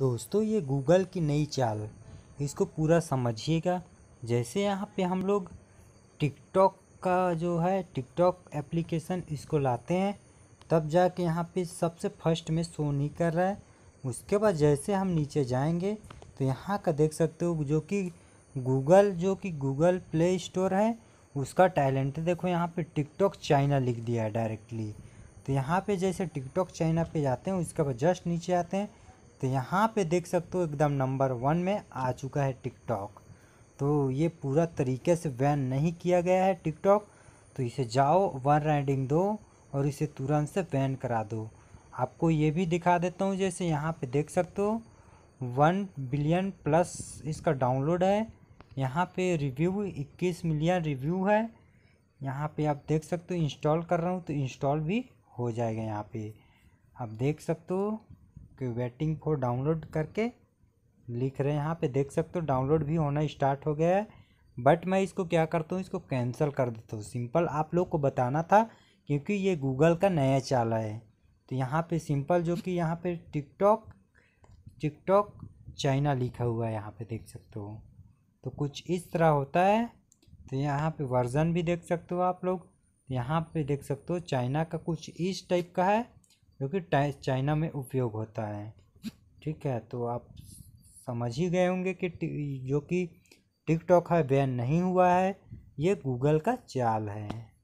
दोस्तों ये गूगल की नई चाल इसको पूरा समझिएगा जैसे यहाँ पे हम लोग टिकटॉक का जो है टिकटॉक एप्लीकेशन इसको लाते हैं तब जाके यहाँ पे सबसे फर्स्ट में शो नहीं कर रहा है उसके बाद जैसे हम नीचे जाएंगे तो यहाँ का देख सकते हो जो कि गूगल जो कि गूगल प्ले स्टोर है उसका टैलेंट देखो यहाँ पे टिकटॉक चाइना लिख दिया है डायरेक्टली तो यहाँ पे जैसे टिकटॉक चाइना पे जाते हैं उसके बाद जस्ट नीचे आते हैं तो यहाँ पे देख सकते हो एकदम नंबर वन में आ चुका है टिकटॉक तो ये पूरा तरीके से बैन नहीं किया गया है टिकटॉक तो इसे जाओ वन राइडिंग दो और इसे तुरंत से बैन करा दो आपको ये भी दिखा देता हूँ जैसे यहाँ पे देख सकते हो वन बिलियन प्लस इसका डाउनलोड है यहाँ पे रिव्यू इक्कीस मिलियन रिव्यू है यहाँ पे आप देख सकते हो इंस्टॉल कर रहा हूँ तो इंस्टॉल भी हो जाएगा यहाँ पे आप देख सकते हो ओके वेटिंग फॉर डाउनलोड करके लिख रहे हैं यहाँ पे देख सकते हो डाउनलोड भी होना स्टार्ट हो गया है बट मैं इसको क्या करता हूँ इसको कैंसिल कर देता हूँ सिंपल आप लोग को बताना था क्योंकि ये गूगल का नया चाला है तो यहाँ पे सिंपल जो कि यहाँ पे टिकटॉक टिकटॉक चाइना लिखा हुआ है यहाँ पे देख सकते हो तो कुछ इस तरह होता है तो यहाँ पे वर्ज़न भी देख सकते हो आप लोग यहाँ पे देख सकते हो चाइना का कुछ इस टाइप का है जो कि चाइना में उपयोग होता है ठीक है तो आप समझ ही गए होंगे कि जो कि टिकटॉक है बैन नहीं हुआ है ये गूगल का चाल है